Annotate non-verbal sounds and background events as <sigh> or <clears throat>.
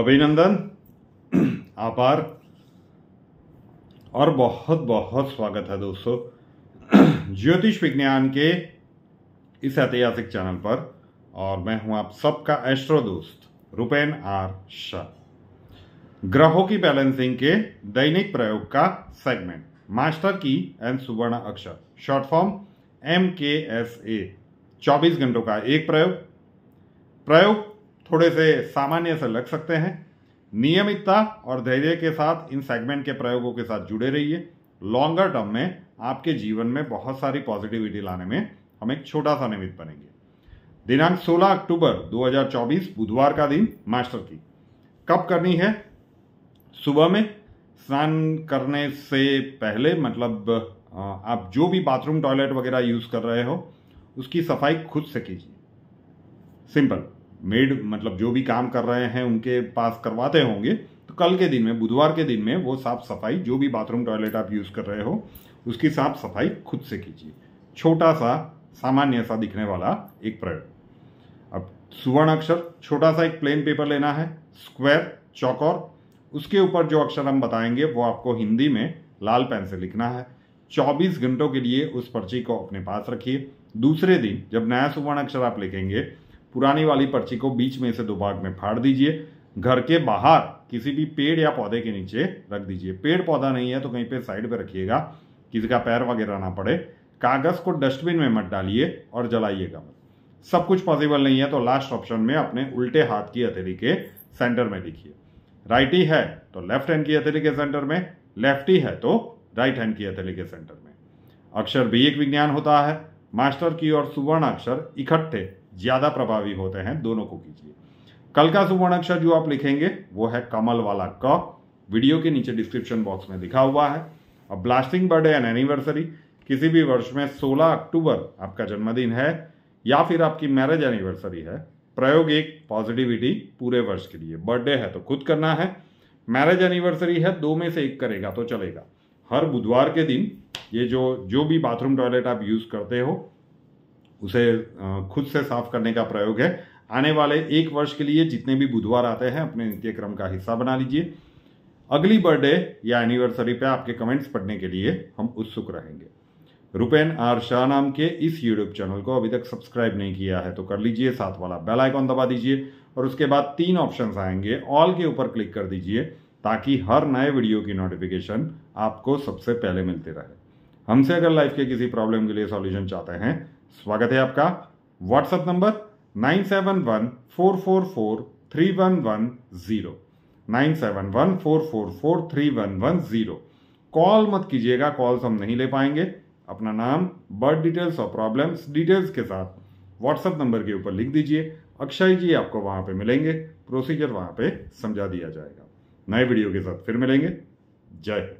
अभिनंदन <clears throat> आभार और बहुत बहुत स्वागत है दोस्तों <clears throat> ज्योतिष विज्ञान के इस ऐतिहासिक चैनल पर और मैं हूं आप सबका एस्ट्रो दोस्त रुपेन आर शाह ग्रहों की बैलेंसिंग के दैनिक प्रयोग का सेगमेंट मास्टर की एंड सुवर्ण अक्षर short form M K S A चौबीस घंटों का एक प्रयोग प्रयोग थोड़े से सामान्य से लग सकते हैं नियमितता और धैर्य के साथ इन सेगमेंट के प्रयोगों के साथ जुड़े रहिए लॉन्गर टर्म में आपके जीवन में बहुत सारी पॉजिटिविटी लाने में हम एक छोटा सा निमित्त बनेंगे दिनांक 16 अक्टूबर 2024 बुधवार का दिन मास्टर की कब करनी है सुबह में स्नान करने से पहले मतलब आप जो भी बाथरूम टॉयलेट वगैरह यूज़ कर रहे हो उसकी सफाई खुद से कीजिए सिंपल मेड मतलब जो भी काम कर रहे हैं उनके पास करवाते होंगे तो कल के दिन में बुधवार के दिन में वो साफ़ सफाई जो भी बाथरूम टॉयलेट आप यूज़ कर रहे हो उसकी साफ सफाई खुद से कीजिए छोटा सा सामान्य सा दिखने वाला एक प्रयोग अब सुवर्ण अक्षर छोटा सा एक प्लेन पेपर लेना है स्क्वायर चौकोर उसके ऊपर जो अक्षर हम बताएंगे वो आपको हिंदी में लाल पेन से लिखना है 24 घंटों के लिए उस पर्ची को अपने पास रखिए दूसरे दिन जब नया सुवर्ण अक्षर आप लिखेंगे पुरानी वाली पर्ची को बीच में से दो भाग में फाड़ दीजिए घर के बाहर किसी भी पेड़ या पौधे के नीचे रख दीजिए पेड़ पौधा नहीं है तो कहीं पे साइड पे रखिएगा किसी का पैर वगैरह ना पड़े कागज को डस्टबिन में मत डालिए और जलाइएगा मत सब कुछ पॉसिबल नहीं है तो लास्ट ऑप्शन में अपने उल्टे हाथ की हथेली के सेंटर में लिखिए राइट ही है तो लेफ्ट हैंड की हथेली के सेंटर में लेफ्ट ही है तो राइट हैंड की हथेली के सेंटर में अक्षर भी एक विज्ञान होता है मास्टर की और सुवर्ण अक्षर इकट्ठे ज्यादा प्रभावी होते हैं दोनों को कीजिए कल का सुवर्ण अक्षर जो आप लिखेंगे वो है कमल वाला क वीडियो के नीचे डिस्क्रिप्शन बॉक्स में लिखा हुआ है और ब्लास्टिंग बर्थडे एंड एनिवर्सरी किसी भी वर्ष में 16 अक्टूबर आपका जन्मदिन है या फिर आपकी मैरिज एनिवर्सरी है प्रयोग एक पॉजिटिविटी पूरे वर्ष के लिए बर्थडे है तो खुद करना है मैरिज एनिवर्सरी है दो में से एक करेगा तो चलेगा हर बुधवार के दिन ये जो जो भी बाथरूम टॉयलेट आप यूज़ करते हो उसे खुद से साफ करने का प्रयोग है आने वाले एक वर्ष के लिए जितने भी बुधवार आते हैं अपने नित्य क्रम का हिस्सा बना लीजिए अगली बर्थडे या एनिवर्सरी पे आपके कमेंट्स पढ़ने के लिए हम उत्सुक रहेंगे रुपेन आर शाह नाम के इस यूट्यूब चैनल को अभी तक सब्सक्राइब नहीं किया है तो कर लीजिए साथ वाला बेल आइकॉन दबा दीजिए और उसके बाद तीन ऑप्शंस आएंगे ऑल के ऊपर क्लिक कर दीजिए ताकि हर नए वीडियो की नोटिफिकेशन आपको सबसे पहले मिलते रहे हमसे अगर लाइफ के किसी प्रॉब्लम के लिए सॉल्यूशन चाहते हैं स्वागत है आपका WhatsApp number nine seven one four four four three one one zero nine seven one four four four three one one zero call मत कीजिएगा कॉल्स हम नहीं ले पाएंगे अपना नाम बर्थ डिटेल्स और प्रॉब्लम्स डिटेल्स के साथ व्हाट्सएप नंबर के ऊपर लिख दीजिए अक्षय जी आपको वहां पे मिलेंगे प्रोसीजर वहां पे समझा दिया जाएगा नए वीडियो के साथ फिर मिलेंगे जय हिंद